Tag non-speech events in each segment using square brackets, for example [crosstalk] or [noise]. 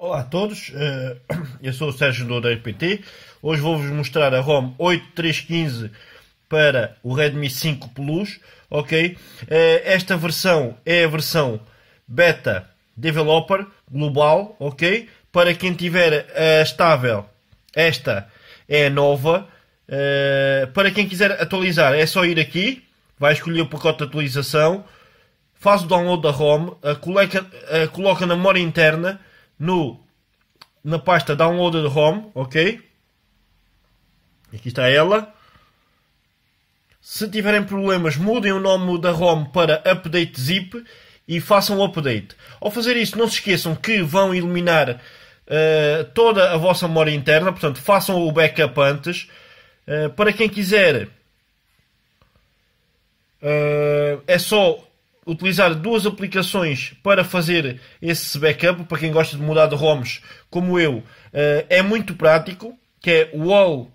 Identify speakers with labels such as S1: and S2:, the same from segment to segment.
S1: Olá a todos, eh, [clears throat] eu sou o Sérgio do da PT. Hoje vou-vos mostrar a ROM 8315 para o Redmi 5 Plus, ok? Eh, esta versão é a versão Beta Developer Global, ok? Para quem tiver a eh, estável, esta é a nova. Para quem quiser atualizar, é só ir aqui, vai escolher o pacote de atualização, faz o download da ROM, a coloca, a coloca na memória interna no, na pasta Downloaded Home, ok? Aqui está ela. Se tiverem problemas, mudem o nome da ROM para Update Zip e façam o update. Ao fazer isso, não se esqueçam que vão eliminar uh, toda a vossa memória interna, portanto, façam o backup antes. Uh, para quem quiser, uh, é só utilizar duas aplicações para fazer esse backup, para quem gosta de mudar de ROMs como eu, eh, é muito prático, que é o Wall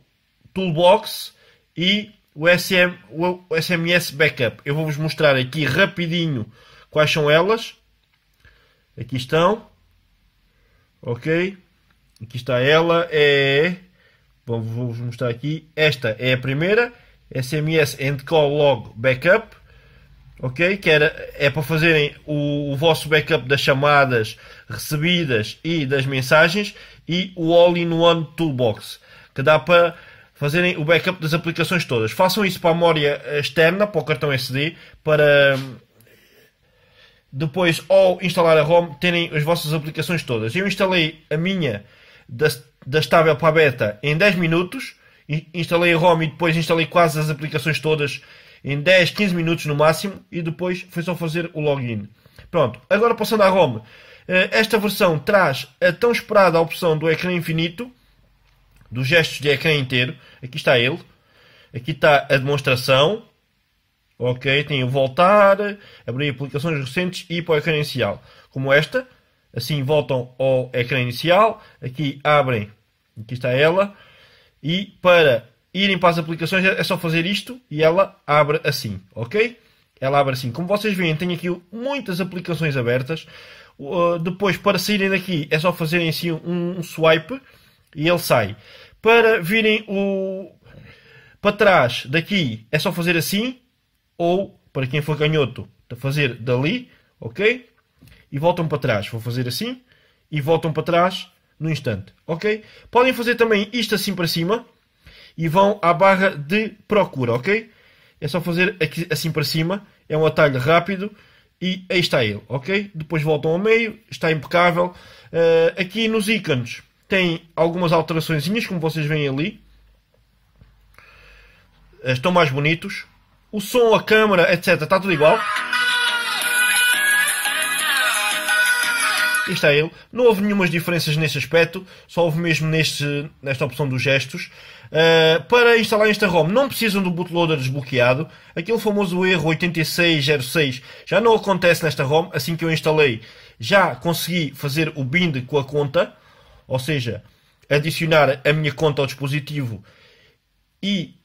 S1: Toolbox e o, SM, o SMS Backup. Eu vou-vos mostrar aqui rapidinho quais são elas. Aqui estão. Ok. Aqui está ela. É... Vou-vos mostrar aqui. Esta é a primeira. SMS and Call Log Backup ok? Que era, é para fazerem o, o, vosso backup das chamadas recebidas e das mensagens e o All-in-One Toolbox, que dá para fazerem o backup das aplicações todas. Façam isso para a memória externa, para o cartão SD, para hum, depois ao instalar a ROM terem as vossas aplicações todas. Eu instalei a minha da, da estável para a beta em 10 minutos, instalei a ROM e depois instalei quase as aplicações todas em 10, 15 minutos no máximo e depois foi só fazer o login. Pronto, agora passando à ROM. Eh, esta versão traz a tão esperada opção do ecrã infinito, dos gestos de ecrã inteiro. Aqui está ele. Aqui está a demonstração. Ok, tem o voltar, abrir aplicações recentes e ir para o ecrã inicial. Como esta, assim voltam ao ecrã inicial. Aqui abrem, aqui está ela. E para irem para as aplicações, é só fazer isto e ela abre assim, ok? Ela abre assim. Como vocês veem, tenho aqui muitas aplicações abertas. Uh, depois, para saírem daqui, é só fazerem assim um, um swipe e ele sai. Para virem o para trás daqui, é só fazer assim ou, para quem for canhoto, fazer dali, ok? E voltam para trás. Vou fazer assim e voltam para trás no instante, ok? Podem fazer também isto assim para cima, e vão à barra de procura, ok? É só fazer aqui, assim para cima, é um atalho rápido e aí está ele, ok? Depois voltam ao meio, está impecável. Uh, aqui nos ícones tem algumas alterações, como vocês veem ali. Eh, estão mais bonitos. O som, a câmera, etc. Está tudo igual. e está ele. Não houve nenhumas diferenças nesse aspecto, só houve mesmo neste, nesta opção dos gestos. Uh, para instalar esta ROM não precisam do bootloader desbloqueado. Aquele famoso erro 8606 já não acontece nesta ROM. Assim que eu instalei, já consegui fazer o bind com a conta, ou seja, adicionar a minha conta ao dispositivo e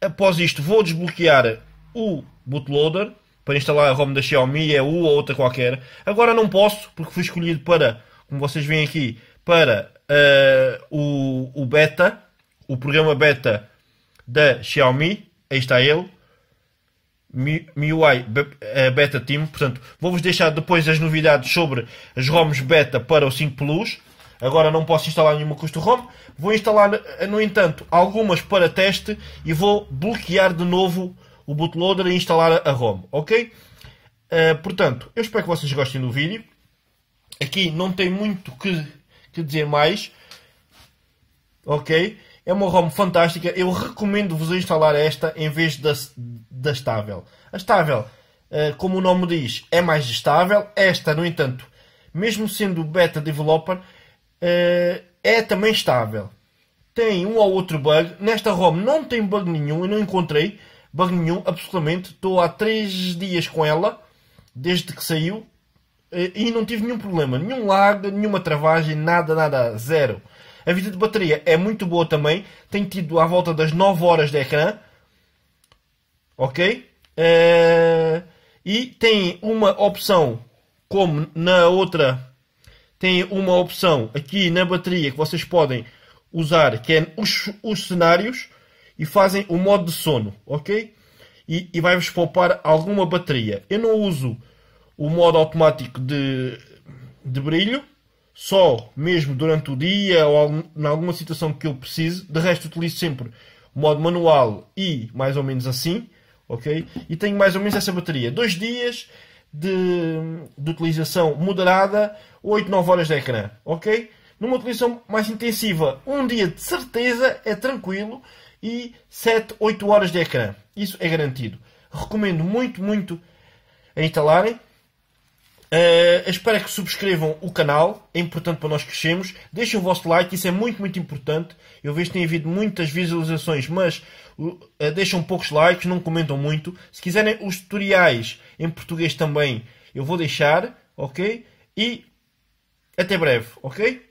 S1: após isto vou desbloquear o bootloader para instalar a ROM da Xiaomi, é U ou outra qualquer. Agora não posso, porque fui escolhido para, como vocês veem aqui, para uh, o, o beta, o programa beta da Xiaomi. Aí está ele. MIUI eh, Beta Team. Portanto, vou-vos deixar depois as novidades sobre as ROMs beta para o 5 Plus. Agora não posso instalar nenhuma custo ROM. Vou instalar, eh, no entanto, algumas para teste e vou bloquear de novo o bootloader e instalar a ROM, ok? Uh, portanto, eu espero que vocês gostem do vídeo. Aqui não tem muito que, que dizer mais, ok? É uma ROM fantástica. Eu recomendo-vos instalar esta em vez da, da estável. A estável, uh, eh, como o nome diz, é mais estável. Esta, no entanto, mesmo sendo beta developer, uh, é também estável. Tem um ou outro bug. Nesta ROM não tem bug nenhum, eu não encontrei. Bug nenhum, absolutamente. Estou há 3 dias com ela, desde que saiu, eh, e não tive nenhum problema. Nenhum lag, nenhuma travagem, nada, nada, zero. A vida de bateria é muito boa também. tem tido à volta das 9 horas de ecrã. Ok? Uh, e tem uma opção, como na outra, tem uma opção aqui na bateria que vocês podem usar, que é os, os cenários e fazem o modo de sono, ok? E, e vai-vos poupar alguma bateria. Eu não uso o modo automático de, de brilho, só mesmo durante o dia ou em alguma situação que eu precise. De resto, utilizo sempre o modo manual e mais ou menos assim, ok? E tenho mais ou menos essa bateria. Dois dias de, de utilização moderada, 8, 9 horas de ecrã, ok? Numa utilização mais intensiva, um dia de certeza é tranquilo e 7, 8 horas de ecrã. Isso é garantido. Recomendo muito, muito a instalarem. Uh, espero que subscrevam o canal, é importante para nós crescermos. Deixem o vosso like, isso é muito, muito importante. Eu vejo que tem havido muitas visualizações, mas uh, deixam poucos likes, não comentam muito. Se quiserem os tutoriais em português também, eu vou deixar, ok? E até breve, ok?